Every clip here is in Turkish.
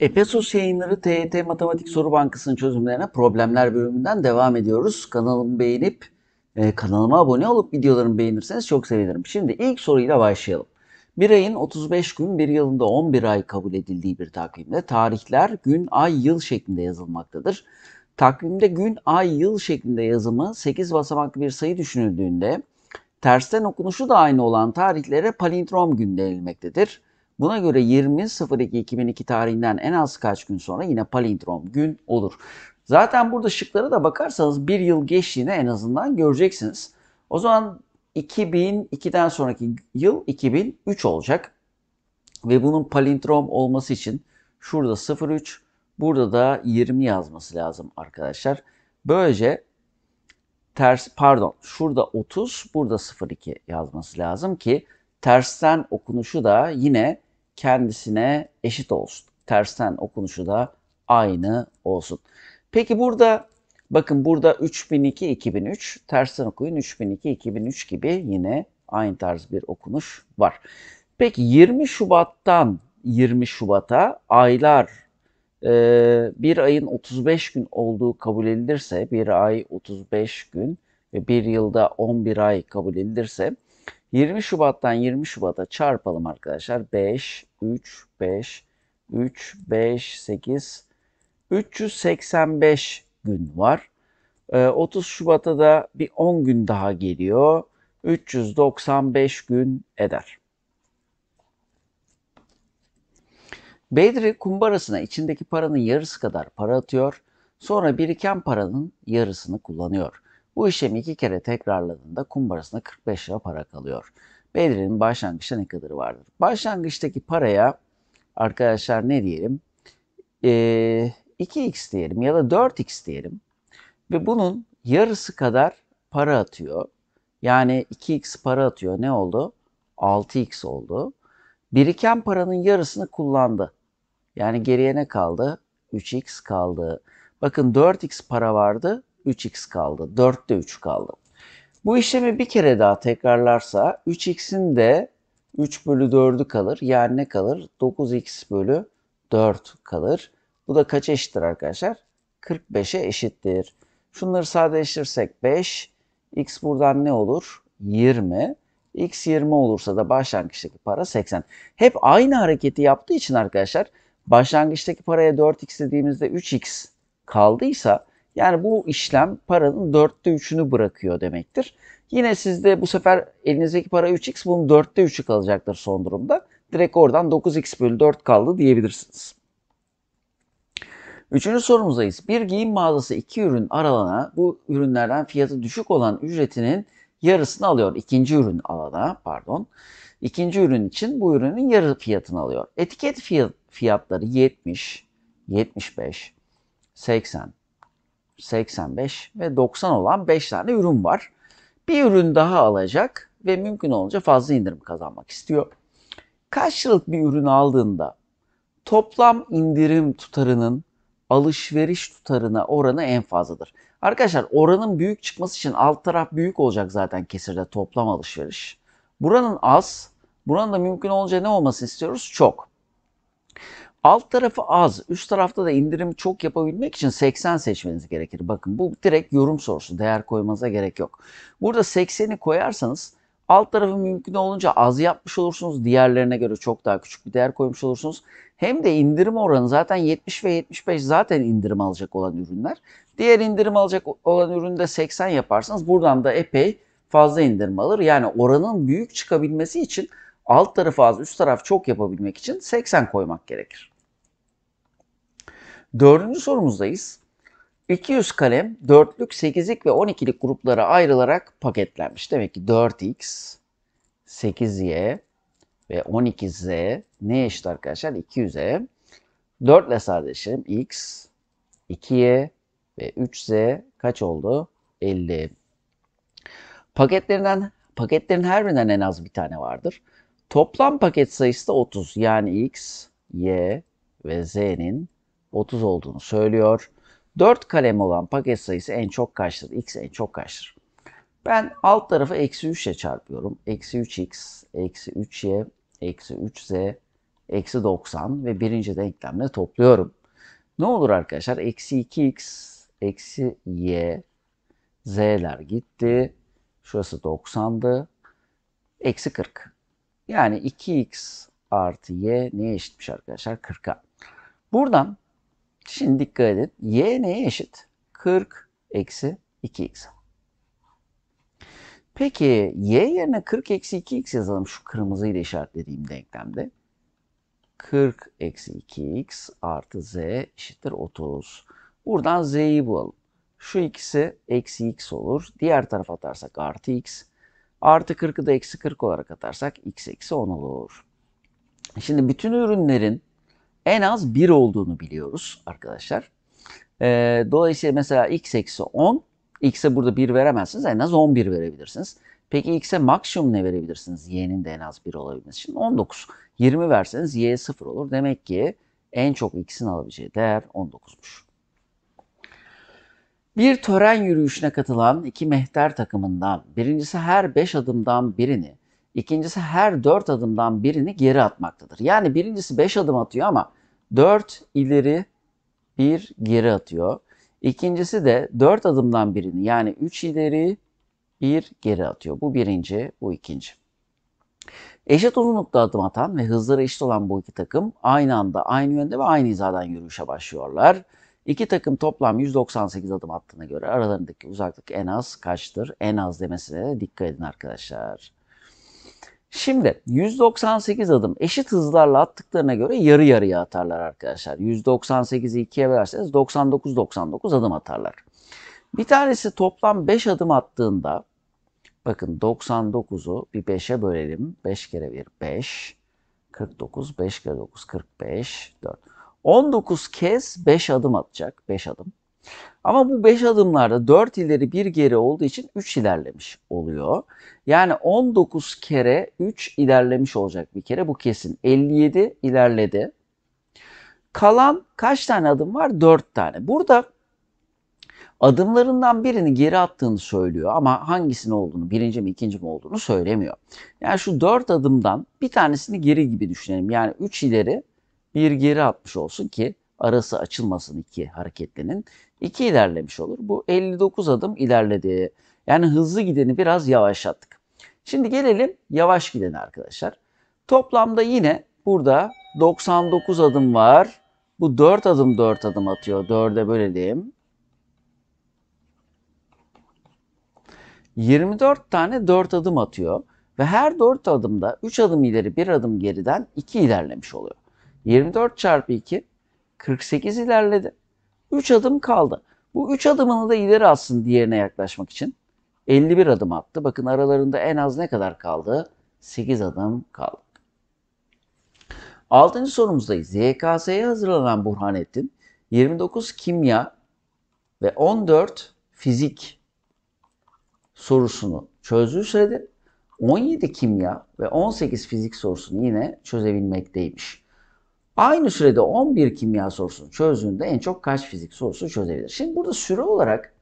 Efesos yayınları TYT e Matematik Soru Bankası'nın çözümlerine problemler bölümünden devam ediyoruz. Kanalımı beğenip e, kanalıma abone olup videolarımı beğenirseniz çok sevinirim. Şimdi ilk soruyla başlayalım. Bir ayın 35 gün bir yılında 11 ay kabul edildiği bir takvimde tarihler gün, ay, yıl şeklinde yazılmaktadır. Takvimde gün, ay, yıl şeklinde yazımı 8 basamaklı bir sayı düşünüldüğünde tersten okunuşu da aynı olan tarihlere palindrom gün denilmektedir. Buna göre 20.02.2002 tarihinden en az kaç gün sonra yine palindrom gün olur. Zaten burada şıklara da bakarsanız bir yıl geçtiğini en azından göreceksiniz. O zaman 2002'den sonraki yıl 2003 olacak. Ve bunun palindrom olması için şurada 03, burada da 20 yazması lazım arkadaşlar. Böylece ters pardon şurada 30, burada 02 yazması lazım ki tersten okunuşu da yine kendisine eşit olsun. Tersten okunuşu da aynı olsun. Peki burada bakın burada 3002 2003 tersten okuyun 3002 2003 gibi yine aynı tarz bir okunuş var. Peki 20 Şubat'tan 20 Şubat'a aylar e, bir ayın 35 gün olduğu kabul edilirse bir ay 35 gün ve bir yılda 11 ay kabul edilirse 20 Şubat'tan 20 Şubat'a çarpalım arkadaşlar. 5, 3, 5, 3, 5, 8, 385 gün var. 30 ee, Şubat'a da bir 10 gün daha geliyor. 395 gün eder. Bedri kumbarasına içindeki paranın yarısı kadar para atıyor. Sonra biriken paranın yarısını kullanıyor. Bu işlemi iki kere tekrarladığında kumbarasında 45 lira para kalıyor. Bedri'nin başlangıçta ne kadarı vardır? Başlangıçtaki paraya arkadaşlar ne diyelim? Ee, 2x diyelim ya da 4x diyelim. Ve bunun yarısı kadar para atıyor. Yani 2x para atıyor. Ne oldu? 6x oldu. Biriken paranın yarısını kullandı. Yani geriye ne kaldı? 3x kaldı. Bakın 4x para vardı. 3x kaldı. 4 de 3 kaldı. Bu işlemi bir kere daha tekrarlarsa 3x'in de 3 bölü 4'ü kalır. Yani ne kalır? 9x bölü 4 kalır. Bu da kaç eşittir arkadaşlar? 45'e eşittir. Şunları sadeleştirsek 5, x buradan ne olur? 20. x 20 olursa da başlangıçtaki para 80. Hep aynı hareketi yaptığı için arkadaşlar başlangıçtaki paraya 4x dediğimizde 3x kaldıysa yani bu işlem paranın dörtte üçünü bırakıyor demektir. Yine sizde bu sefer elinizdeki para 3x bunun dörtte üçü kalacaktır son durumda. Direkt oradan 9x bölü 4 kaldı diyebilirsiniz. Üçüncü sorumuzdayız. Bir giyim mağazası iki ürün aralana bu ürünlerden fiyatı düşük olan ücretinin yarısını alıyor. İkinci ürün alana pardon. İkinci ürün için bu ürünün yarı fiyatını alıyor. Etiket fiyatları 70, 75, 80, 85 ve 90 olan 5 tane ürün var. Bir ürün daha alacak ve mümkün olunca fazla indirim kazanmak istiyor. Kaç liralık bir ürün aldığında toplam indirim tutarının alışveriş tutarına oranı en fazladır. Arkadaşlar oranın büyük çıkması için alt taraf büyük olacak zaten kesirde toplam alışveriş. Buranın az, buranın da mümkün olunca ne olmasını istiyoruz? Çok. Alt tarafı az, üst tarafta da indirim çok yapabilmek için 80 seçmeniz gerekir. Bakın bu direkt yorum sorusu, değer koymanıza gerek yok. Burada 80'i koyarsanız alt tarafı mümkün olunca az yapmış olursunuz. Diğerlerine göre çok daha küçük bir değer koymuş olursunuz. Hem de indirim oranı zaten 70 ve 75 zaten indirim alacak olan ürünler. Diğer indirim alacak olan üründe 80 yaparsanız buradan da epey fazla indirim alır. Yani oranın büyük çıkabilmesi için alt tarafı az, üst taraf çok yapabilmek için 80 koymak gerekir. Dördüncü sorumuzdayız. 200 kalem dörtlük, sekizlik ve 12'lik gruplara ayrılarak paketlenmiş. Demek ki 4x, 8y ve 12z ne eşit arkadaşlar? 200'e. 4 ile sadeleşelim. x, 2y ve 3z kaç oldu? 50. Paketlerinden paketlerin her birinden en az bir tane vardır. Toplam paket sayısı da 30. Yani x, y ve z'nin 30 olduğunu söylüyor. 4 kalem olan paket sayısı en çok kaçtır? X en çok kaçtır? Ben alt tarafı eksi 3 ile çarpıyorum. Eksi 3x, eksi 3y, eksi 3z, eksi 90 ve birinci denklemle topluyorum. Ne olur arkadaşlar? Eksi 2x, eksi y, z'ler gitti. Şurası 90'dı. Eksi 40. Yani 2x artı y neye eşitmiş arkadaşlar? 40'a. Buradan şimdi dikkat edin. y neye eşit? 40 eksi 2x. Peki y yerine 40 eksi 2x yazalım şu kırmızıyla işaretlediğim denklemde. 40 eksi 2x artı z eşittir 30. Buradan z'yi bulalım. Şu ikisi eksi x olur. Diğer tarafa atarsak artı x. Artı 40'ı da eksi 40 olarak atarsak x eksi 10 olur. Şimdi bütün ürünlerin en az 1 olduğunu biliyoruz arkadaşlar. Ee, dolayısıyla mesela x eksi 10, x'e burada 1 veremezsiniz en az 11 verebilirsiniz. Peki x'e maksimum ne verebilirsiniz? y'nin de en az 1 olabilmesi için 19. 20 verseniz y 0 olur. Demek ki en çok x'in alabileceği değer 19'muş. Bir tören yürüyüşüne katılan iki mehter takımından birincisi her beş adımdan birini, ikincisi her dört adımdan birini geri atmaktadır. Yani birincisi beş adım atıyor ama dört ileri bir geri atıyor. İkincisi de dört adımdan birini yani üç ileri bir geri atıyor. Bu birinci, bu ikinci. Eşit uzunlukta adım atan ve hızları eşit olan bu iki takım aynı anda, aynı yönde ve aynı hizadan yürüyüşe başlıyorlar. İki takım toplam 198 adım attığına göre aralarındaki uzaklık en az kaçtır? En az demesine de dikkat edin arkadaşlar. Şimdi 198 adım eşit hızlarla attıklarına göre yarı yarıya atarlar arkadaşlar. 198'i ikiye bölerseniz 99 99 adım atarlar. Bir tanesi toplam 5 adım attığında bakın 99'u bir 5'e bölelim. 5 kere 1 5 49 5 kere 9 45 4. 19 kez 5 adım atacak. 5 adım. Ama bu 5 adımlarda 4 ileri 1 geri olduğu için 3 ilerlemiş oluyor. Yani 19 kere 3 ilerlemiş olacak bir kere bu kesin. 57 ilerledi. Kalan kaç tane adım var? 4 tane. Burada adımlarından birini geri attığını söylüyor ama hangisinin olduğunu, birinci mi ikinci mi olduğunu söylemiyor. Yani şu 4 adımdan bir tanesini geri gibi düşünelim. Yani 3 ileri bir geri atmış olsun ki arası açılmasın iki hareketlinin. İki ilerlemiş olur. Bu 59 adım ilerledi. Yani hızlı gideni biraz yavaşlattık. Şimdi gelelim yavaş gidene arkadaşlar. Toplamda yine burada 99 adım var. Bu 4 adım 4 adım atıyor. 4'e bölelim. 24 tane 4 adım atıyor ve her 4 adımda 3 adım ileri 1 adım geriden 2 ilerlemiş oluyor. 24 çarpı 2 48 ilerledi. 3 adım kaldı. Bu 3 adımını da ileri alsın diğerine yaklaşmak için. 51 adım attı. Bakın aralarında en az ne kadar kaldı? 8 adım kaldı. 6. sorumuzdayız. YKS'ye hazırlanan Burhanettin 29 kimya ve 14 fizik sorusunu çözdüğü sürede 17 kimya ve 18 fizik sorusunu yine çözebilmekteymiş. Aynı sürede 11 kimya sorusu çözdüğünde en çok kaç fizik sorusu çözebilir? Şimdi burada süre olarak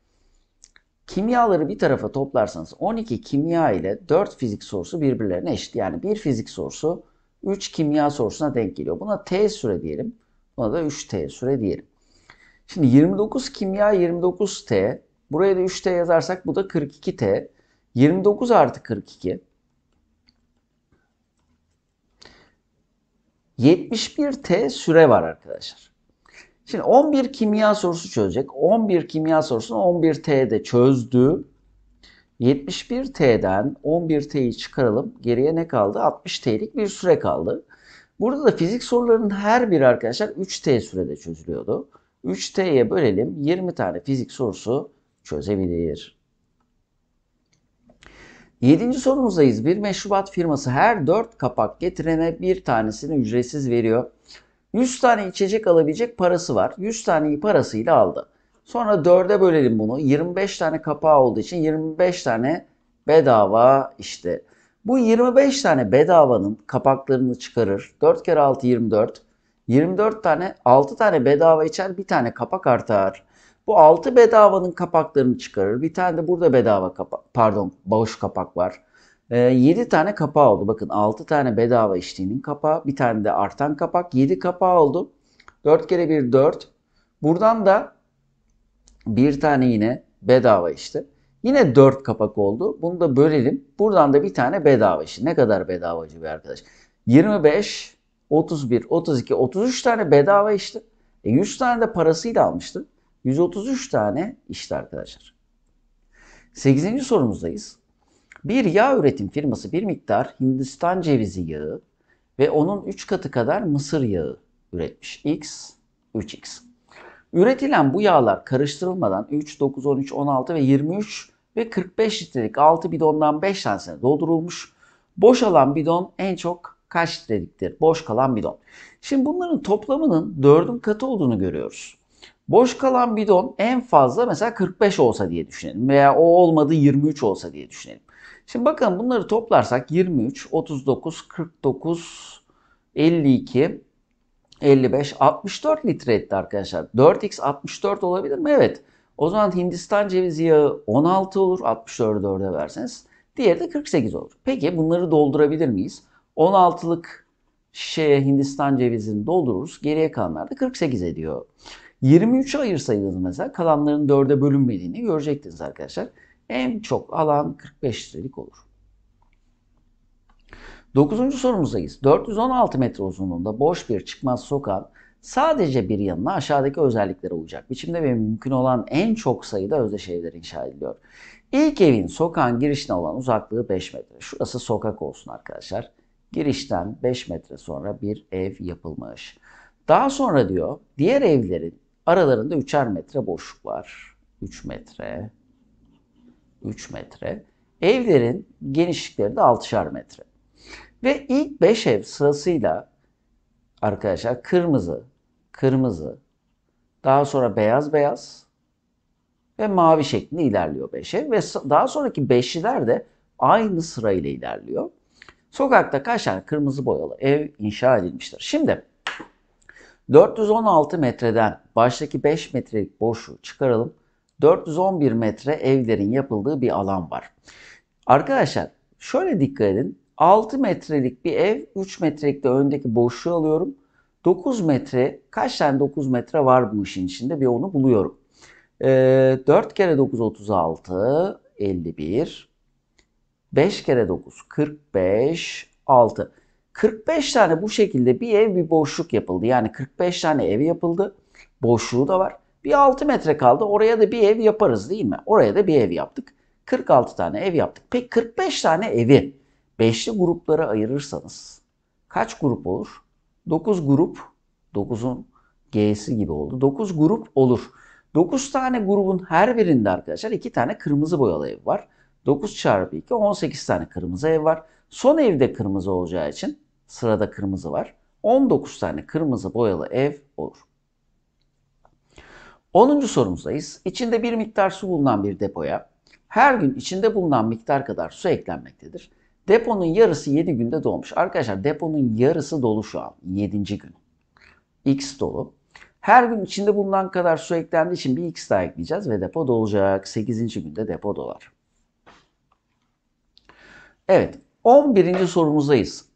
kimyaları bir tarafa toplarsanız 12 kimya ile 4 fizik sorusu birbirlerine eşit. Yani bir fizik sorusu 3 kimya sorusuna denk geliyor. Buna T süre diyelim. Buna da 3T süre diyelim. Şimdi 29 kimya 29T. Buraya da 3T yazarsak bu da 42T. 29 artı 42 71T süre var arkadaşlar. Şimdi 11 kimya sorusu çözecek. 11 kimya sorusunu 11T'de çözdü. 71T'den 11T'yi çıkaralım. Geriye ne kaldı? 60T'lik bir süre kaldı. Burada da fizik sorularının her biri arkadaşlar 3T sürede çözülüyordu. 3T'ye bölelim. 20 tane fizik sorusu çözebilir. Yedinci sorumuzdayız. Bir meşrubat firması her dört kapak getirene bir tanesini ücretsiz veriyor. 100 tane içecek alabilecek parası var. 100 taneyi parasıyla aldı. Sonra dörde bölelim bunu. 25 tane kapağı olduğu için 25 tane bedava işte. Bu 25 tane bedavanın kapaklarını çıkarır. 4 kere 6 24. 24 tane 6 tane bedava içer bir tane kapak artar. Bu altı bedavanın kapaklarını çıkarır. Bir tane de burada bedava kapak, pardon bağış kapak var. E, ee, 7 tane kapağı oldu. Bakın 6 tane bedava içtiğinin kapağı, bir tane de artan kapak. 7 kapağı oldu. 4 kere 1 4. Buradan da bir tane yine bedava içti. Yine 4 kapak oldu. Bunu da bölelim. Buradan da bir tane bedava içti. Ne kadar bedavacı bir arkadaş. 25, 31, 32, 33 tane bedava içti. E 100 tane de parasıyla almıştı. 133 tane işte arkadaşlar. 8. sorumuzdayız. Bir yağ üretim firması bir miktar Hindistan cevizi yağı ve onun 3 katı kadar mısır yağı üretmiş. X, 3X. Üretilen bu yağlar karıştırılmadan 3, 9, 13, 16 ve 23 ve 45 litrelik 6 bidondan 5 tanesine doldurulmuş. Boş alan bidon en çok kaç litreliktir? Boş kalan bidon. Şimdi bunların toplamının 4'ün katı olduğunu görüyoruz. Boş kalan bidon en fazla mesela 45 olsa diye düşünelim veya o olmadı 23 olsa diye düşünelim. Şimdi bakın bunları toplarsak 23, 39, 49, 52, 55, 64 litre etti arkadaşlar. 4x 64 olabilir mi? Evet. O zaman Hindistan cevizi yağı 16 olur. 64'ü 4'e verseniz. Diğeri de 48 olur. Peki bunları doldurabilir miyiz? 16'lık şişeye Hindistan cevizini doldururuz. Geriye kalanlar da 48 ediyor. 23'e ayırsaydınız mesela kalanların 4'e bölünmediğini görecektiniz arkadaşlar. En çok alan 45 litrelik olur. 9. sorumuzdayız. 416 metre uzunluğunda boş bir çıkmaz sokağın sadece bir yanına aşağıdaki özellikler olacak. Biçimde ve mümkün olan en çok sayıda özdeş evler inşa ediliyor. İlk evin sokağın girişine olan uzaklığı 5 metre. Şurası sokak olsun arkadaşlar. Girişten 5 metre sonra bir ev yapılmış. Daha sonra diyor diğer evlerin Aralarında üçer metre boşluk var. 3 metre, 3 metre. Evlerin genişlikleri de 6'şar metre. Ve ilk 5 ev sırasıyla arkadaşlar kırmızı, kırmızı, daha sonra beyaz beyaz ve mavi şeklinde ilerliyor 5 ev. Ve daha sonraki 5'liler de aynı sırayla ilerliyor. Sokakta kaç tane kırmızı boyalı ev inşa edilmiştir? Şimdi 416 metreden baştaki 5 metrelik boşluğu çıkaralım. 411 metre evlerin yapıldığı bir alan var. Arkadaşlar şöyle dikkat edin. 6 metrelik bir ev 3 metrelik de öndeki boşluğu alıyorum. 9 metre kaç tane 9 metre var bu işin içinde bir onu buluyorum. Ee, 4 kere 9 36 51 5 kere 9 45 6 45 tane bu şekilde bir ev bir boşluk yapıldı. Yani 45 tane ev yapıldı. Boşluğu da var. Bir 6 metre kaldı. Oraya da bir ev yaparız değil mi? Oraya da bir ev yaptık. 46 tane ev yaptık. Peki 45 tane evi beşli gruplara ayırırsanız kaç grup olur? 9 grup, 9'un G'si gibi oldu. 9 grup olur. 9 tane grubun her birinde arkadaşlar 2 tane kırmızı boyalı ev var. 9 çarpı 2 18 tane kırmızı ev var. Son evde kırmızı olacağı için Sırada kırmızı var. 19 tane kırmızı boyalı ev olur. 10. sorumuzdayız. İçinde bir miktar su bulunan bir depoya her gün içinde bulunan miktar kadar su eklenmektedir. Deponun yarısı 7 günde dolmuş. Arkadaşlar deponun yarısı dolu şu an. 7. gün. X dolu. Her gün içinde bulunan kadar su eklendiği için bir X daha ekleyeceğiz ve depo dolacak. 8. günde depo dolar. Evet. 11. sorumuzdayız.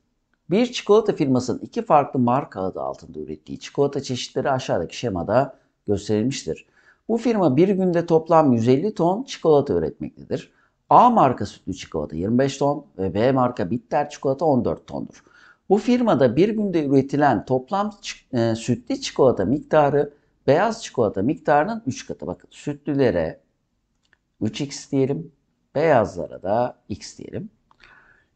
Bir çikolata firmasının iki farklı marka adı altında ürettiği çikolata çeşitleri aşağıdaki şemada gösterilmiştir. Bu firma bir günde toplam 150 ton çikolata üretmektedir. A marka sütlü çikolata 25 ton ve B marka bitter çikolata 14 tondur. Bu firmada bir günde üretilen toplam e, sütlü çikolata miktarı beyaz çikolata miktarının 3 katı. Bakın sütlülere 3x diyelim, beyazlara da x diyelim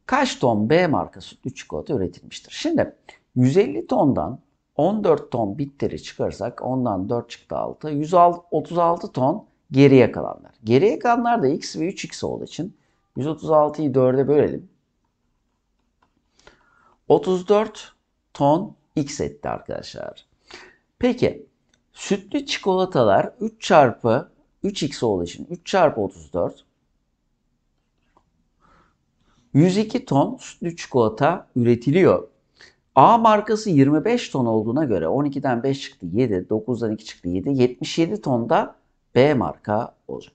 kaç ton B marka sütlü çikolata üretilmiştir? Şimdi 150 tondan 14 ton bitleri çıkarsak ondan 4 çıktı 6. 136 ton geriye kalanlar. Geriye kalanlar da x ve 3x olduğu için 136'yı 4'e bölelim. 34 ton x etti arkadaşlar. Peki sütlü çikolatalar 3 çarpı 3x olduğu için 3 çarpı 34 102 ton sütlü çikolata üretiliyor. A markası 25 ton olduğuna göre 12'den 5 çıktı 7, 9'dan 2 çıktı 7, 77 ton da B marka olacak.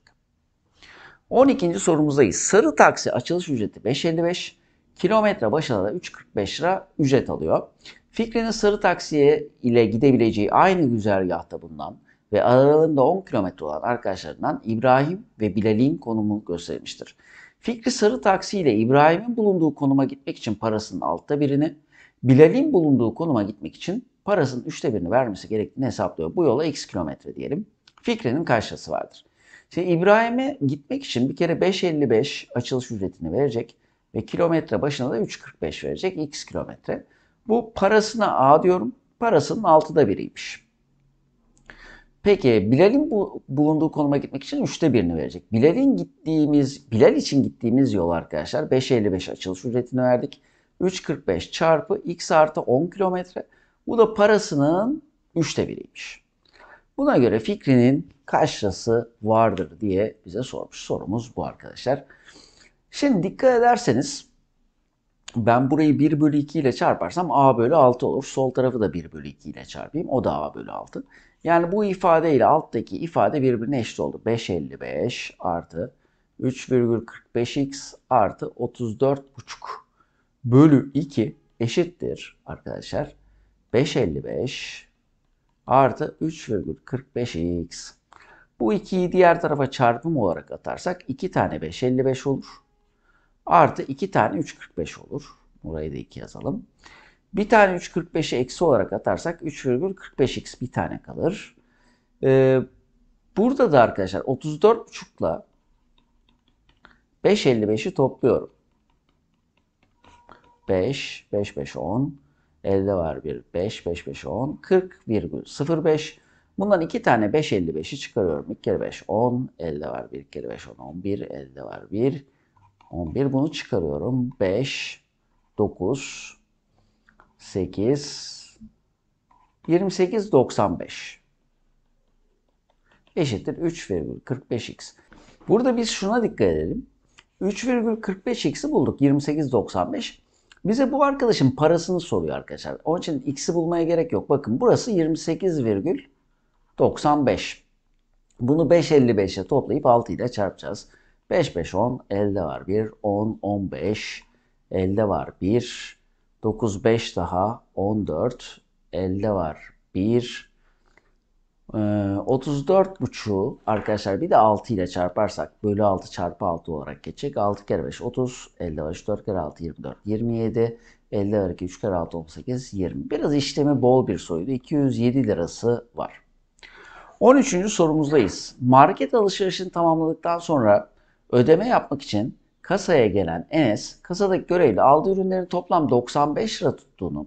12. sorumuzdayız. Sarı taksi açılış ücreti 5.55, kilometre başına da 3.45 lira ücret alıyor. Fikri'nin sarı taksiye ile gidebileceği aynı güzergahta bulunan ve aralarında 10 kilometre olan arkadaşlarından İbrahim ve Bilal'in konumu göstermiştir. Fikri Sarı Taksi ile İbrahim'in bulunduğu konuma gitmek için parasının altta birini, Bilal'in bulunduğu konuma gitmek için parasının üçte birini vermesi gerektiğini hesaplıyor. Bu yola x kilometre diyelim. Fikri'nin karşısı vardır. Şimdi İbrahim'e gitmek için bir kere 5.55 açılış ücretini verecek ve kilometre başına da 3.45 verecek x kilometre. Bu parasına A diyorum. Parasının altıda biriymiş. Peki Bilal'in bu, bulunduğu konuma gitmek için üçte birini verecek. Bilal'in gittiğimiz, Bilal için gittiğimiz yol arkadaşlar 5.55 açılış ücretini verdik. 3.45 çarpı x artı 10 kilometre. Bu da parasının üçte biriymiş. Buna göre fikrinin kaç lirası vardır diye bize sormuş. Sorumuz bu arkadaşlar. Şimdi dikkat ederseniz ben burayı 1 bölü 2 ile çarparsam a bölü 6 olur. Sol tarafı da 1 bölü 2 ile çarpayım. O da a bölü 6. Yani bu ifade ile alttaki ifade birbirine eşit oldu. 5.55 artı 3,45x artı 34,5 bölü 2 eşittir arkadaşlar. 5.55 artı 3,45x. Bu 2'yi diğer tarafa çarpım olarak atarsak 2 tane 5.55 olur. Artı 2 tane 3.45 olur. Burayı da 2 yazalım. Bir tane 3.45'i eksi olarak atarsak 3,45x bir tane kalır. Ee, burada da arkadaşlar 34.5 ile 5.55'i topluyorum. 5, 5, 5, 10. Elde var bir 5, 5, 5, 10. 40,05. Bundan iki tane 5.55'i çıkarıyorum. 2 kere 5, 10. Elde var 1 kere 5, 10, 11. Elde var bir. 11. Bunu çıkarıyorum. 5, 9, 8 28 95 eşittir 3,45x. Burada biz şuna dikkat edelim. 3,45x'i bulduk 28.95. Bize bu arkadaşın parasını soruyor arkadaşlar. Onun için x'i bulmaya gerek yok. Bakın burası 28,95. Bunu 5.55'e toplayıp 6 ile çarpacağız. 5, 5, 10, elde var 1, 10, 15, elde var 1, 9, 5 daha 14. 50 var 1. Ee, 34 buçu arkadaşlar bir de 6 ile çarparsak bölü 6 çarpı 6 olarak geçecek. 6 kere 5 30, 50 var 3, 4 kere 6 24, 27, 50 var 2, 3 kere 6 18, 20. Biraz işlemi bol bir soydu. 207 lirası var. 13. sorumuzdayız. Market alışverişini tamamladıktan sonra ödeme yapmak için kasaya gelen Enes kasadaki görevli aldığı ürünlerin toplam 95 lira tuttuğunu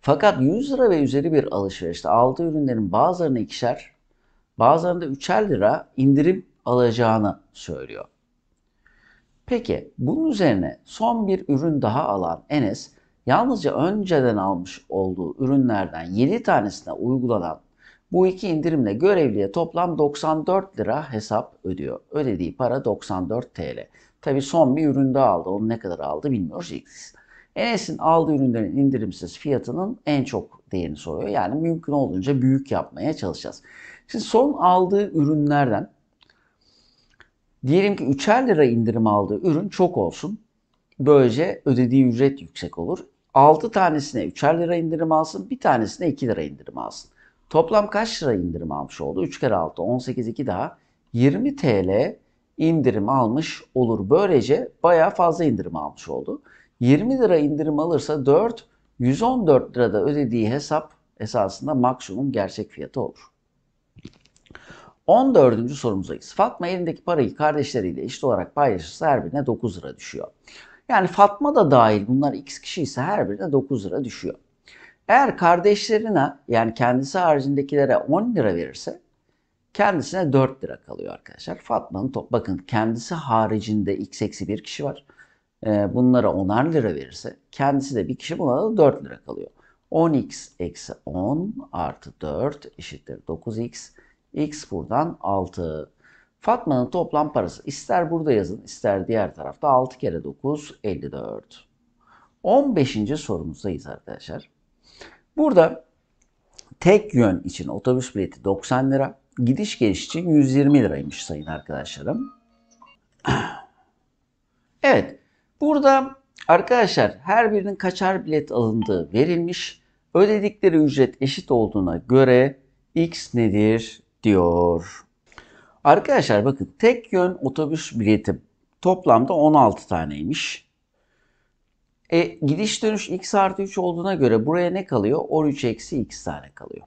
fakat 100 lira ve üzeri bir alışverişte aldığı ürünlerin bazılarını ikişer, bazılarında üçer lira indirim alacağını söylüyor. Peki bunun üzerine son bir ürün daha alan Enes yalnızca önceden almış olduğu ürünlerden 7 tanesine uygulanan bu iki indirimle görevliye toplam 94 lira hesap ödüyor. Ödediği para 94 TL. Tabi son bir ürün daha aldı. Onu ne kadar aldı bilmiyoruz. Enes'in aldığı ürünlerin indirimsiz fiyatının en çok değerini soruyor. Yani mümkün olduğunca büyük yapmaya çalışacağız. Şimdi son aldığı ürünlerden diyelim ki 3'er lira indirim aldığı ürün çok olsun. Böylece ödediği ücret yüksek olur. 6 tanesine 3'er lira indirim alsın, bir tanesine 2 lira indirim alsın. Toplam kaç lira indirim almış oldu? 3 kere 6, 18, 2 daha. 20 TL indirim almış olur. Böylece bayağı fazla indirim almış oldu. 20 lira indirim alırsa 4, 114 lirada ödediği hesap esasında maksimum gerçek fiyatı olur. 14. sorumuzdayız. Fatma elindeki parayı kardeşleriyle eşit olarak paylaşırsa her birine 9 lira düşüyor. Yani Fatma da dahil bunlar x kişi ise her birine 9 lira düşüyor. Eğer kardeşlerine yani kendisi haricindekilere 10 lira verirse kendisine 4 lira kalıyor arkadaşlar. Fatma'nın top bakın kendisi haricinde x eksi bir kişi var. Ee, bunlara 10'ar lira verirse kendisi de bir kişi buna da 4 lira kalıyor. 10x eksi 10 artı 4 eşittir 9x. X buradan 6. Fatma'nın toplam parası ister burada yazın ister diğer tarafta 6 kere 9 54. 15. sorumuzdayız arkadaşlar. Burada tek yön için otobüs bileti 90 lira, gidiş geliş için 120 liraymış sayın arkadaşlarım. Evet, burada arkadaşlar her birinin kaçar bilet alındığı verilmiş. Ödedikleri ücret eşit olduğuna göre x nedir diyor. Arkadaşlar bakın tek yön otobüs bileti toplamda 16 taneymiş. E, gidiş dönüş x artı 3 olduğuna göre buraya ne kalıyor? 13 eksi x tane kalıyor.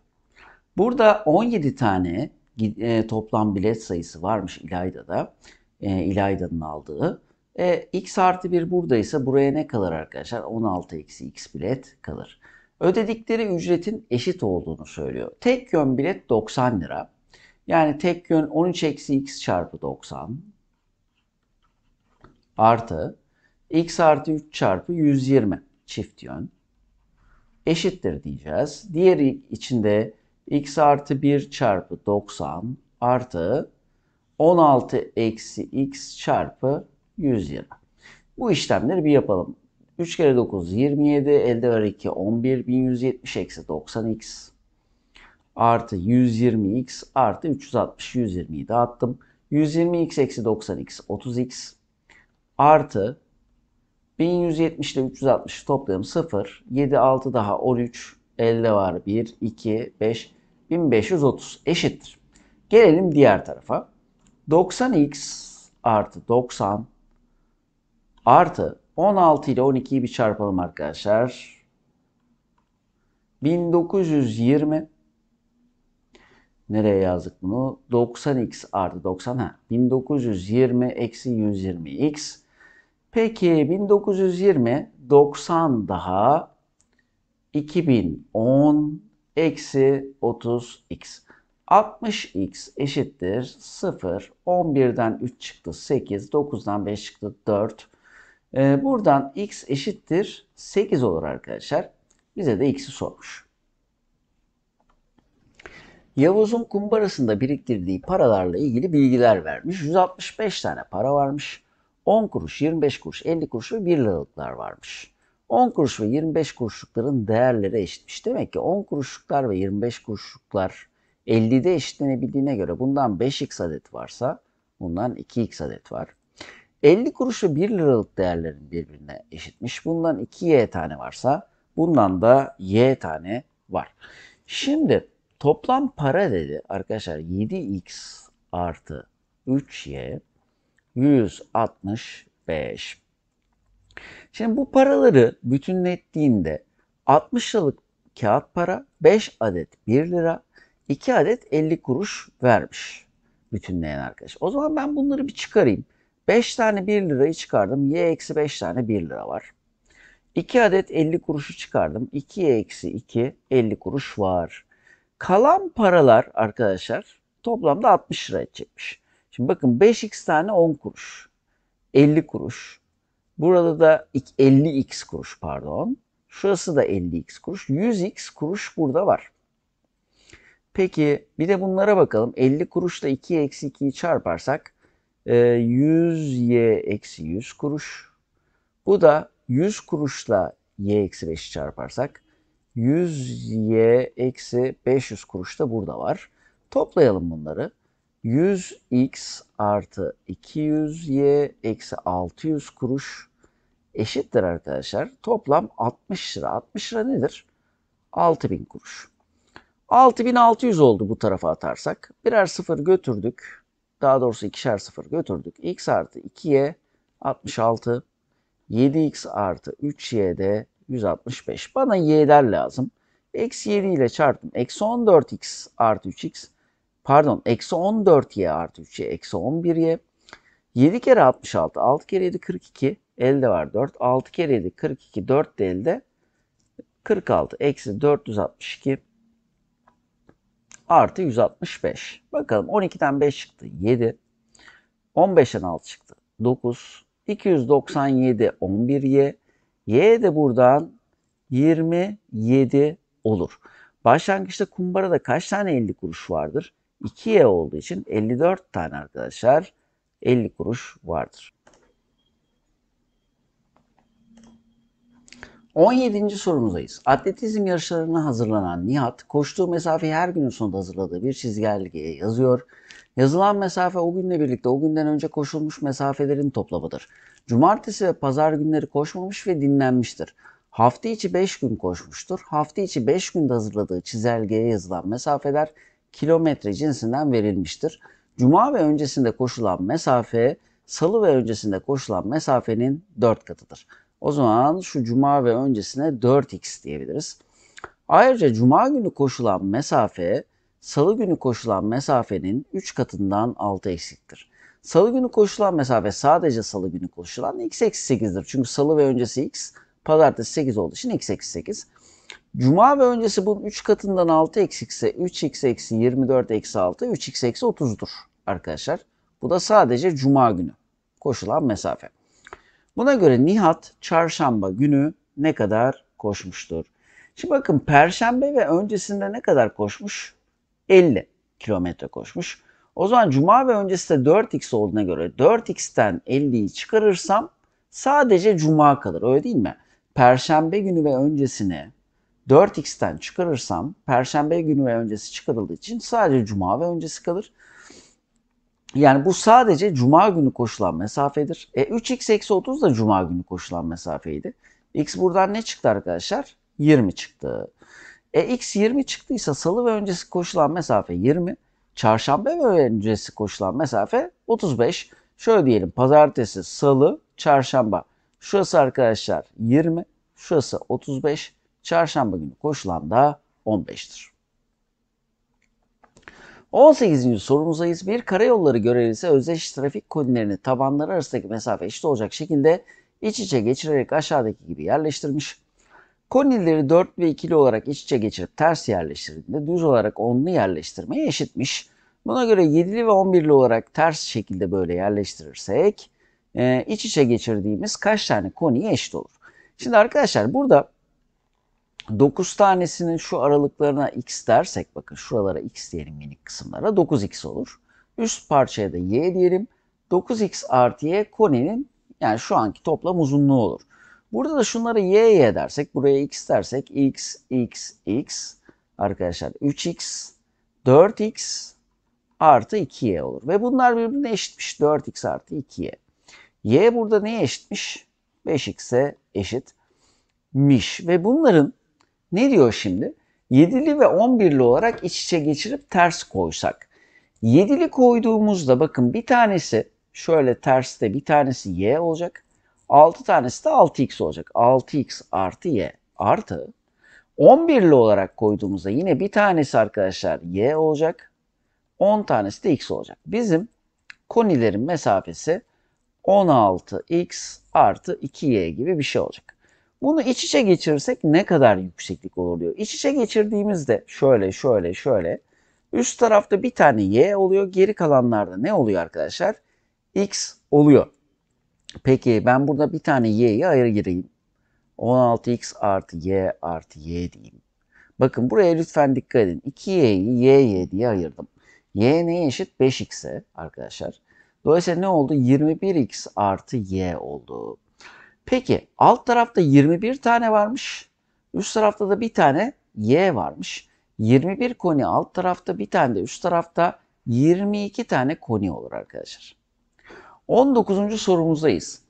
Burada 17 tane e, toplam bilet sayısı varmış İlayda'da. E, İlayda'nın aldığı. E, x artı 1 buradaysa buraya ne kalır arkadaşlar? 16 eksi x bilet kalır. Ödedikleri ücretin eşit olduğunu söylüyor. Tek yön bilet 90 lira. Yani tek yön 13 eksi x çarpı 90 artı x artı 3 çarpı 120 çift yön eşittir diyeceğiz. Diğeri içinde x artı 1 çarpı 90 artı 16 eksi x çarpı 120. Bu işlemleri bir yapalım. 3 kere 9 27 elde var 2 11 1170 eksi 90x artı 120x artı 360 120'yi dağıttım. 120x eksi 90x 30x artı 1170 ile 360 toplayalım 0, 7, 6 daha 13, 50 var 1, 2, 5, 1530 eşittir. Gelelim diğer tarafa. 90x artı 90 artı 16 ile 12'yi bir çarpalım arkadaşlar. 1920 Nereye yazdık bunu? 90x artı 90. Ha, 1920 eksi 120x Peki 1920 90 daha 2010 eksi 30x. 60x eşittir 0. 11'den 3 çıktı 8. 9'dan 5 çıktı 4. Ee, buradan x eşittir 8 olur arkadaşlar. Bize de x'i sormuş. Yavuz'un kumbarasında biriktirdiği paralarla ilgili bilgiler vermiş. 165 tane para varmış. 10 kuruş, 25 kuruş, 50 kuruş ve 1 liralıklar varmış. 10 kuruş ve 25 kuruşlukların değerleri eşitmiş. Demek ki 10 kuruşluklar ve 25 kuruşluklar 50'de eşitlenebildiğine göre bundan 5x adet varsa bundan 2x adet var. 50 kuruş ve 1 liralık değerlerin birbirine eşitmiş. Bundan 2y tane varsa bundan da y tane var. Şimdi toplam para dedi arkadaşlar 7x artı 3y 165. Şimdi bu paraları bütünlettiğinde 60 liralık kağıt para 5 adet 1 lira, 2 adet 50 kuruş vermiş bütünleyen arkadaş. O zaman ben bunları bir çıkarayım. 5 tane 1 lirayı çıkardım. Y eksi 5 tane 1 lira var. 2 adet 50 kuruşu çıkardım. 2'ye eksi 2 50 kuruş var. Kalan paralar arkadaşlar toplamda 60 lira edecekmiş. Şimdi bakın 5x tane 10 kuruş. 50 kuruş. Burada da 50x kuruş pardon. Şurası da 50x kuruş. 100x kuruş burada var. Peki bir de bunlara bakalım. 50 kuruşla 2 eksi 2'yi çarparsak 100y e, 100 kuruş. Bu da 100 kuruşla y eksi 5'i çarparsak 100y 500 kuruş da burada var. Toplayalım bunları. 100x artı 200y eksi 600 kuruş eşittir arkadaşlar. Toplam 60 lira. 60 lira nedir? 6000 kuruş. 6600 oldu bu tarafa atarsak. Birer sıfır götürdük. Daha doğrusu ikişer sıfır götürdük. x artı 2y 66. 7x artı 3y de 165. Bana y'ler lazım. Eksi 7 ile çarptım. Eksi 14x artı 3x Pardon eksi 14y artı 3y eksi 11y. 7 kere 66. 6 kere 7 42. Elde var 4. 6 kere 7 42. 4 de elde. 46 eksi 462 artı 165. Bakalım 12'den 5 çıktı 7. 15'ten 6 çıktı 9. 297 11y. Y de buradan 27 olur. Başlangıçta kumbarada kaç tane 50 kuruş vardır? 2'ye olduğu için 54 tane arkadaşlar 50 kuruş vardır. 17. sorumuzdayız. Atletizm yarışlarına hazırlanan Nihat, koştuğu mesafeyi her günün sonunda hazırladığı bir çizelgeye yazıyor. Yazılan mesafe o günle birlikte o günden önce koşulmuş mesafelerin toplamıdır. Cumartesi ve pazar günleri koşmamış ve dinlenmiştir. Hafta içi 5 gün koşmuştur. Hafta içi 5 günde hazırladığı çizelgeye yazılan mesafeler kilometre cinsinden verilmiştir. Cuma ve öncesinde koşulan mesafe, salı ve öncesinde koşulan mesafenin 4 katıdır. O zaman şu cuma ve öncesine 4x diyebiliriz. Ayrıca cuma günü koşulan mesafe, salı günü koşulan mesafenin 3 katından 6 eksiktir. Salı günü koşulan mesafe sadece salı günü koşulan x eksi 8'dir. Çünkü salı ve öncesi x, pazartesi 8 olduğu için x eksi 8. Cuma ve öncesi bunun 3 katından 6 eksikse 3x eksi 24 eksi 6 3x eksi 30'dur arkadaşlar. Bu da sadece cuma günü koşulan mesafe. Buna göre Nihat çarşamba günü ne kadar koşmuştur? Şimdi bakın perşembe ve öncesinde ne kadar koşmuş? 50 kilometre koşmuş. O zaman cuma ve öncesinde de 4x olduğuna göre 4x'ten 50'yi çıkarırsam sadece cuma kalır öyle değil mi? Perşembe günü ve öncesini 4x'ten çıkarırsam perşembe günü ve öncesi çıkarıldığı için sadece cuma ve öncesi kalır. Yani bu sadece cuma günü koşulan mesafedir. E 3x eksi 30 da cuma günü koşulan mesafeydi. X buradan ne çıktı arkadaşlar? 20 çıktı. E x 20 çıktıysa salı ve öncesi koşulan mesafe 20. Çarşamba ve öncesi koşulan mesafe 35. Şöyle diyelim pazartesi, salı, çarşamba. Şurası arkadaşlar 20, şurası 35 çarşamba günü koşulan da 15'tir. 18. sorumuzdayız. Bir karayolları görevlisi özdeş trafik konilerini tabanları arasındaki mesafe eşit olacak şekilde iç içe geçirerek aşağıdaki gibi yerleştirmiş. Konileri 4 ve 2'li olarak iç içe geçirip ters yerleştirdiğinde düz olarak onlu yerleştirmeye eşitmiş. Buna göre 7'li ve 11'li olarak ters şekilde böyle yerleştirirsek e, iç içe geçirdiğimiz kaç tane koniye eşit olur? Şimdi arkadaşlar burada 9 tanesinin şu aralıklarına x dersek bakın şuralara x diyelim minik kısımlara 9x olur. Üst parçaya da y diyelim. 9x artı y konenin yani şu anki toplam uzunluğu olur. Burada da şunları y y dersek buraya x dersek x x x arkadaşlar 3x 4x artı 2y olur. Ve bunlar birbirine eşitmiş 4x artı 2y. y burada neye eşitmiş? 5x'e eşitmiş. Ve bunların ne diyor şimdi? Yedili ve on birli olarak iç içe geçirip ters koysak. Yedili koyduğumuzda bakın bir tanesi şöyle terste bir tanesi y olacak. Altı tanesi de 6x olacak. 6x artı y artı 11'li olarak koyduğumuzda yine bir tanesi arkadaşlar y olacak. 10 tanesi de x olacak. Bizim konilerin mesafesi 16x artı 2y gibi bir şey olacak. Bunu iç içe geçirirsek ne kadar yükseklik oluyor? İç içe geçirdiğimizde şöyle şöyle şöyle üst tarafta bir tane y oluyor. Geri kalanlarda ne oluyor arkadaşlar? x oluyor. Peki ben burada bir tane y'yi ayırayım. 16x artı y artı y diyeyim. Bakın buraya lütfen dikkat edin. 2y'yi y, y diye ayırdım. y neye eşit? 5x'e arkadaşlar. Dolayısıyla ne oldu? 21x artı y oldu. Peki alt tarafta 21 tane varmış. Üst tarafta da bir tane Y varmış. 21 koni alt tarafta bir tane de üst tarafta 22 tane koni olur arkadaşlar. 19. sorumuzdayız.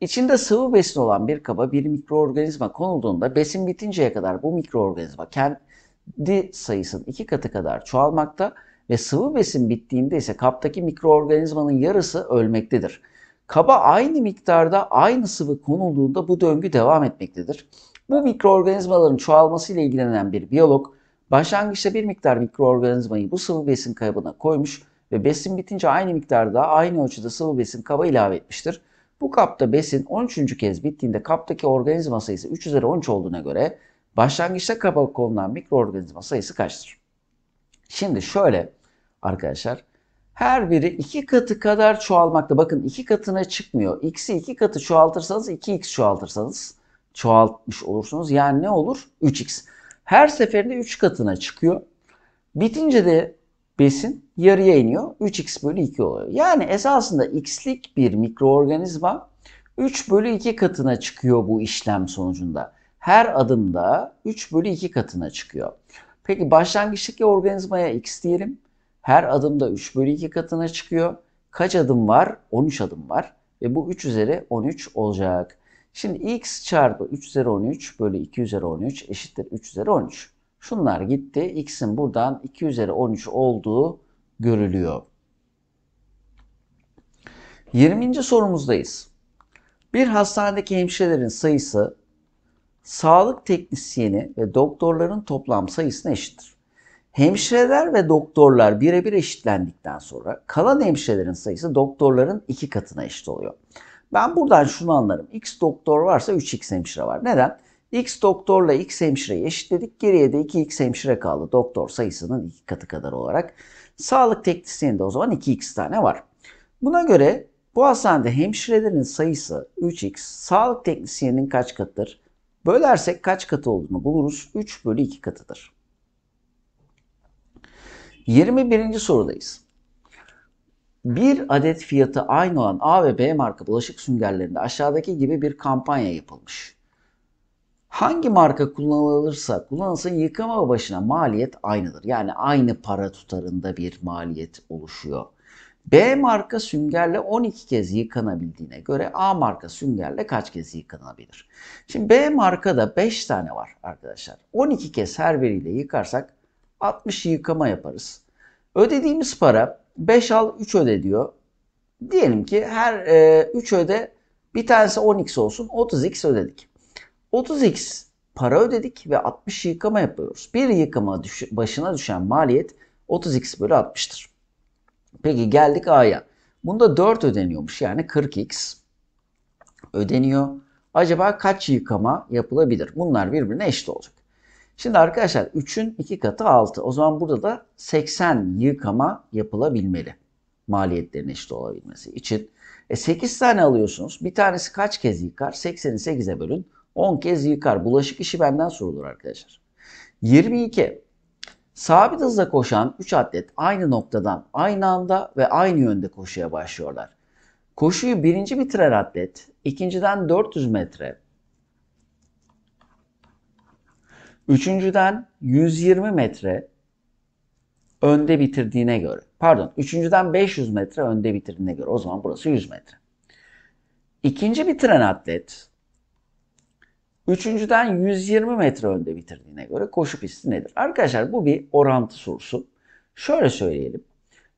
İçinde sıvı besin olan bir kaba bir mikroorganizma konulduğunda besin bitinceye kadar bu mikroorganizma kendi sayısının iki katı kadar çoğalmakta ve sıvı besin bittiğinde ise kaptaki mikroorganizmanın yarısı ölmektedir. Kaba aynı miktarda aynı sıvı konulduğunda bu döngü devam etmektedir. Bu mikroorganizmaların çoğalmasıyla ilgilenen bir biyolog, başlangıçta bir miktar mikroorganizmayı bu sıvı besin kaybına koymuş ve besin bitince aynı miktarda aynı ölçüde sıvı besin kaba ilave etmiştir. Bu kapta besin 13. kez bittiğinde kaptaki organizma sayısı 3 üzeri 13 olduğuna göre başlangıçta kaba konulan mikroorganizma sayısı kaçtır? Şimdi şöyle arkadaşlar her biri iki katı kadar çoğalmakta. Bakın iki katına çıkmıyor. X'i iki katı çoğaltırsanız 2x çoğaltırsanız çoğaltmış olursunuz. Yani ne olur? 3x. Her seferinde 3 katına çıkıyor. Bitince de besin yarıya iniyor. 3x bölü 2 oluyor. Yani esasında x'lik bir mikroorganizma 3 bölü 2 katına çıkıyor bu işlem sonucunda. Her adımda 3 bölü 2 katına çıkıyor. Peki başlangıçtaki organizmaya x diyelim. Her adımda 3 bölü 2 katına çıkıyor. Kaç adım var? 13 adım var. Ve bu 3 üzeri 13 olacak. Şimdi x çarpı 3 üzeri 13 bölü 2 üzeri 13 eşittir 3 üzeri 13. Şunlar gitti. X'in buradan 2 üzeri 13 olduğu görülüyor. 20. sorumuzdayız. Bir hastanedeki hemşirelerin sayısı sağlık teknisyeni ve doktorların toplam sayısına eşittir. Hemşireler ve doktorlar birebir eşitlendikten sonra kalan hemşirelerin sayısı doktorların iki katına eşit oluyor. Ben buradan şunu anlarım. X doktor varsa 3X hemşire var. Neden? X doktorla X hemşireyi eşitledik. Geriye de 2X hemşire kaldı. Doktor sayısının iki katı kadar olarak. Sağlık teknisyeninde o zaman 2X tane var. Buna göre bu hastanede hemşirelerin sayısı 3X, sağlık teknisyeninin kaç katıdır? Bölersek kaç katı olduğunu buluruz. 3 bölü 2 katıdır. 21. sorudayız. Bir adet fiyatı aynı olan A ve B marka bulaşık süngerlerinde aşağıdaki gibi bir kampanya yapılmış. Hangi marka kullanılırsa kullanılsın yıkama başına maliyet aynıdır. Yani aynı para tutarında bir maliyet oluşuyor. B marka süngerle 12 kez yıkanabildiğine göre A marka süngerle kaç kez yıkanabilir? Şimdi B markada 5 tane var arkadaşlar. 12 kez her biriyle yıkarsak 60 yıkama yaparız. Ödediğimiz para 5 al 3 öde diyor. Diyelim ki her 3 e, öde bir tanesi 10x olsun 30x ödedik. 30x para ödedik ve 60 yıkama yapıyoruz. Bir yıkama düş başına düşen maliyet 30x bölü 60'tır. Peki geldik A'ya. Bunda 4 ödeniyormuş yani 40x ödeniyor. Acaba kaç yıkama yapılabilir? Bunlar birbirine eşit olacak. Şimdi arkadaşlar 3'ün 2 katı 6. O zaman burada da 80 yıkama yapılabilmeli. Maliyetlerin eşit olabilmesi için. E 8 tane alıyorsunuz. Bir tanesi kaç kez yıkar? 80'i 8'e bölün. 10 kez yıkar. Bulaşık işi benden sorulur arkadaşlar. 22. Sabit hızla koşan 3 atlet aynı noktadan aynı anda ve aynı yönde koşuya başlıyorlar. Koşuyu birinci bitiren atlet, ikinciden 400 metre, Üçüncüden 120 metre önde bitirdiğine göre. Pardon, üçüncüden 500 metre önde bitirdiğine göre. O zaman burası 100 metre. İkinci bitiren atlet üçüncüden 120 metre önde bitirdiğine göre koşu pisti nedir? Arkadaşlar bu bir orantı sorusu. Şöyle söyleyelim.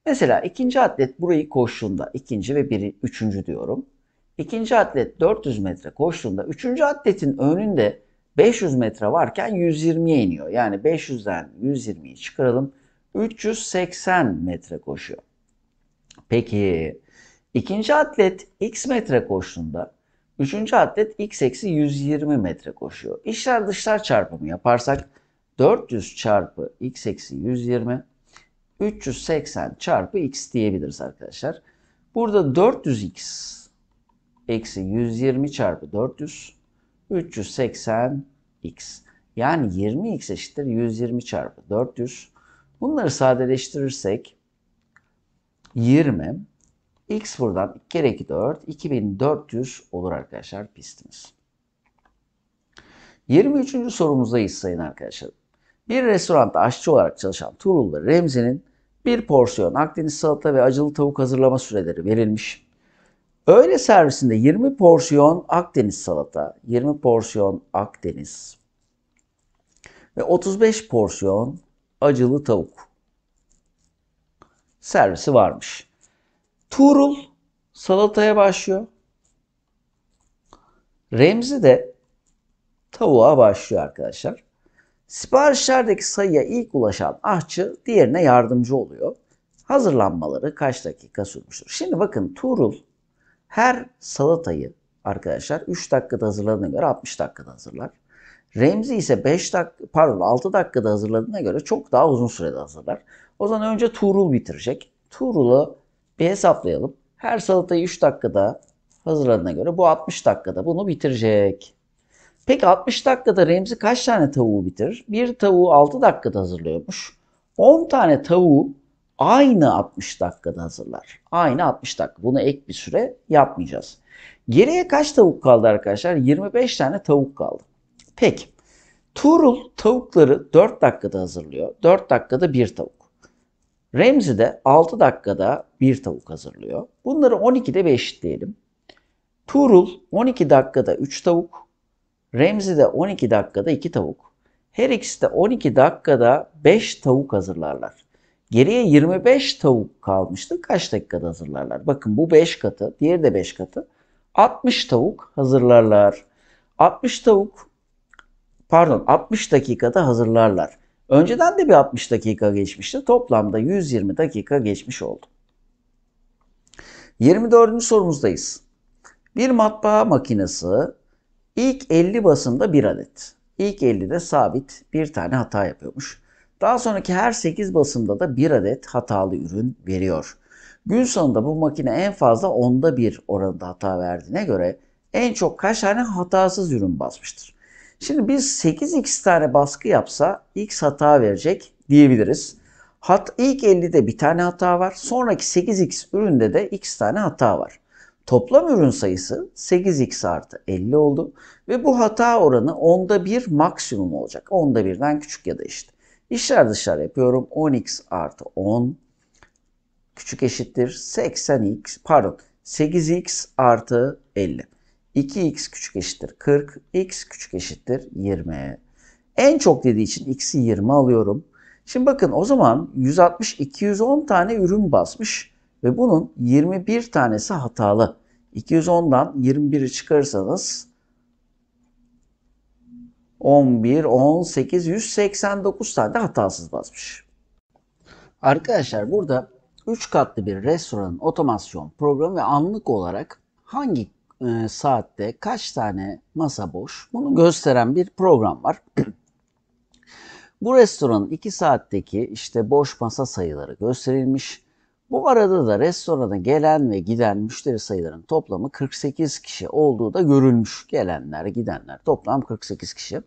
Mesela ikinci atlet burayı koştuğunda ikinci ve biri üçüncü diyorum. İkinci atlet 400 metre koştuğunda üçüncü atletin önünde 500 metre varken 120'ye iniyor. Yani 500'den 120'yi çıkaralım. 380 metre koşuyor. Peki ikinci atlet x metre koştuğunda üçüncü atlet x eksi 120 metre koşuyor. İçler dışlar çarpımı yaparsak 400 çarpı x eksi 120 380 çarpı x diyebiliriz arkadaşlar. Burada 400x eksi 120 çarpı 400 380x. Yani 20x eşittir 120 çarpı 400. Bunları sadeleştirirsek 20 x buradan 2 kere 2 4 2400 olur arkadaşlar pistimiz. 23. sorumuzdayız sayın arkadaşlar. Bir restoranda aşçı olarak çalışan Tuğrul'da Remzi'nin bir porsiyon Akdeniz salata ve acılı tavuk hazırlama süreleri verilmiş. Öğle servisinde 20 porsiyon Akdeniz salata, 20 porsiyon Akdeniz ve 35 porsiyon acılı tavuk servisi varmış. Tuğrul salataya başlıyor. Remzi de tavuğa başlıyor arkadaşlar. Siparişlerdeki sayıya ilk ulaşan ahçı diğerine yardımcı oluyor. Hazırlanmaları kaç dakika sürmüştür? Şimdi bakın Tuğrul her salatayı arkadaşlar 3 dakikada hazırladığına göre 60 dakikada hazırlar. Remzi ise 5 dak pardon 6 dakikada hazırladığına göre çok daha uzun sürede hazırlar. O zaman önce Tuğrul bitirecek. Tuğrul'u bir hesaplayalım. Her salatayı 3 dakikada hazırladığına göre bu 60 dakikada bunu bitirecek. Peki 60 dakikada Remzi kaç tane tavuğu bitirir? Bir tavuğu 6 dakikada hazırlıyormuş. 10 tane tavuğu aynı 60 dakikada hazırlar. Aynı 60 dakika. Bunu ek bir süre yapmayacağız. Geriye kaç tavuk kaldı arkadaşlar? 25 tane tavuk kaldı. Peki. Tuğrul tavukları 4 dakikada hazırlıyor. 4 dakikada bir tavuk. Remzi de 6 dakikada bir tavuk hazırlıyor. Bunları 12'de 5 eşitleyelim. Tuğrul 12 dakikada 3 tavuk. Remzi de 12 dakikada 2 tavuk. Her ikisi de 12 dakikada 5 tavuk hazırlarlar. Geriye 25 tavuk kalmıştı. Kaç dakikada hazırlarlar? Bakın bu 5 katı, diğeri de 5 katı. 60 tavuk hazırlarlar. 60 tavuk pardon 60 dakikada hazırlarlar. Önceden de bir 60 dakika geçmişti. Toplamda 120 dakika geçmiş oldu. 24. sorumuzdayız. Bir matbaa makinesi ilk 50 basımda bir adet. İlk 50'de sabit bir tane hata yapıyormuş. Daha sonraki her 8 basımda da bir adet hatalı ürün veriyor. Gün sonunda bu makine en fazla onda bir oranında hata verdiğine göre en çok kaç tane hatasız ürün basmıştır. Şimdi biz 8x tane baskı yapsa x hata verecek diyebiliriz. Hat ilk 50'de bir tane hata var. Sonraki 8x üründe de x tane hata var. Toplam ürün sayısı 8x artı 50 oldu ve bu hata oranı onda bir maksimum olacak. Onda birden küçük ya da işte. İşler dışlar yapıyorum. 10x artı 10 küçük eşittir 80x pardon 8x artı 50. 2x küçük eşittir 40. x küçük eşittir 20. En çok dediği için x'i 20 alıyorum. Şimdi bakın o zaman 160-210 tane ürün basmış ve bunun 21 tanesi hatalı. 210'dan 21'i çıkarırsanız 11, 18, 189 tane hatasız basmış. Arkadaşlar burada 3 katlı bir restoranın otomasyon programı ve anlık olarak hangi e, saatte kaç tane masa boş bunu gösteren bir program var. Bu restoranın 2 saatteki işte boş masa sayıları gösterilmiş. Bu arada da restorana gelen ve giden müşteri sayılarının toplamı 48 kişi olduğu da görülmüş. Gelenler, gidenler toplam 48 kişi.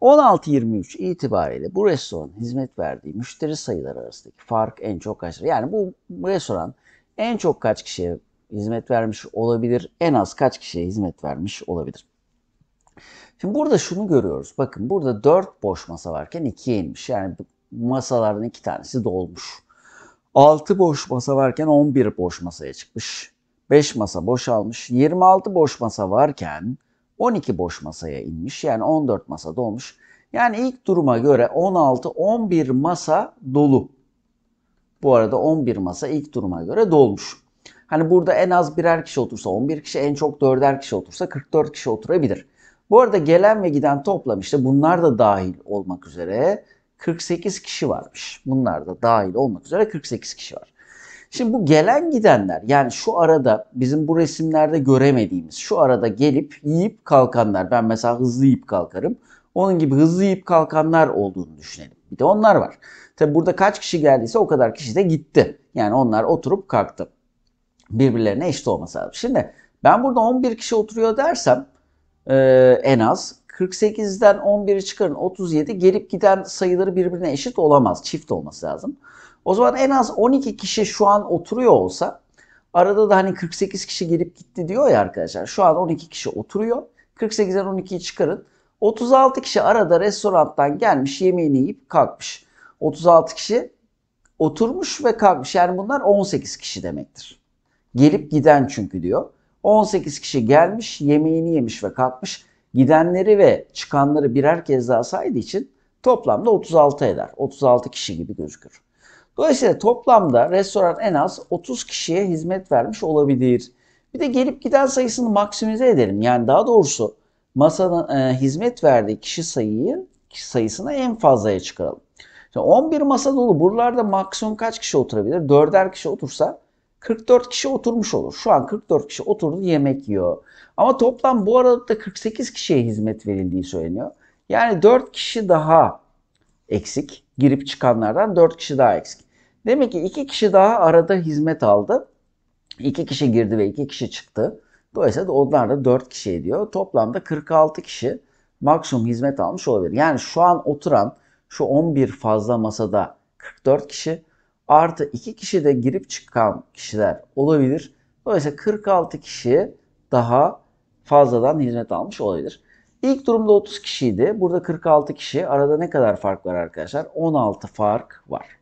16-23 itibariyle bu restoran hizmet verdiği müşteri sayıları arasındaki fark en çok kaçtır? Yani bu restoran en çok kaç kişiye hizmet vermiş olabilir, en az kaç kişiye hizmet vermiş olabilir? Şimdi burada şunu görüyoruz. Bakın burada 4 boş masa varken 2'ye inmiş. Yani masaların iki tanesi dolmuş. 6 boş masa varken 11 boş masaya çıkmış. 5 masa boşalmış. 26 boş masa varken 12 boş masaya inmiş. Yani 14 masa dolmuş. Yani ilk duruma göre 16-11 masa dolu. Bu arada 11 masa ilk duruma göre dolmuş. Hani burada en az birer kişi otursa 11 kişi, en çok 4'er kişi otursa 44 kişi oturabilir. Bu arada gelen ve giden toplam işte bunlar da dahil olmak üzere 48 kişi varmış. Bunlar da dahil olmak üzere 48 kişi var. Şimdi bu gelen gidenler yani şu arada bizim bu resimlerde göremediğimiz şu arada gelip yiyip kalkanlar ben mesela hızlı yiyip kalkarım. Onun gibi hızlı yiyip kalkanlar olduğunu düşünelim. Bir de onlar var. Tabi burada kaç kişi geldiyse o kadar kişi de gitti. Yani onlar oturup kalktı. Birbirlerine eşit olması lazım. Şimdi ben burada 11 kişi oturuyor dersem e, en az 48'den 11'i çıkarın 37 gelip giden sayıları birbirine eşit olamaz. Çift olması lazım. O zaman en az 12 kişi şu an oturuyor olsa arada da hani 48 kişi gelip gitti diyor ya arkadaşlar. Şu an 12 kişi oturuyor. 48'den 12'yi çıkarın. 36 kişi arada restorandan gelmiş yemeğini yiyip kalkmış. 36 kişi oturmuş ve kalkmış. Yani bunlar 18 kişi demektir. Gelip giden çünkü diyor. 18 kişi gelmiş, yemeğini yemiş ve kalkmış gidenleri ve çıkanları birer kez daha saydığı için toplamda 36 eder. 36 kişi gibi gözükür. Dolayısıyla toplamda restoran en az 30 kişiye hizmet vermiş olabilir. Bir de gelip giden sayısını maksimize edelim. Yani daha doğrusu masanın e, hizmet verdiği kişi sayıyı kişi sayısına en fazlaya çıkaralım. Şimdi 11 masa dolu buralarda maksimum kaç kişi oturabilir? 4'er kişi otursa 44 kişi oturmuş olur. Şu an 44 kişi oturdu yemek yiyor. Ama toplam bu aralıkta 48 kişiye hizmet verildiği söyleniyor. Yani 4 kişi daha eksik. Girip çıkanlardan 4 kişi daha eksik. Demek ki 2 kişi daha arada hizmet aldı. 2 kişi girdi ve 2 kişi çıktı. Dolayısıyla onlar da 4 kişi ediyor. Toplamda 46 kişi maksimum hizmet almış olabilir. Yani şu an oturan şu 11 fazla masada 44 kişi artı 2 kişi de girip çıkan kişiler olabilir. Dolayısıyla 46 kişi daha fazladan hizmet almış olabilir. İlk durumda 30 kişiydi. Burada 46 kişi. Arada ne kadar fark var arkadaşlar? 16 fark var.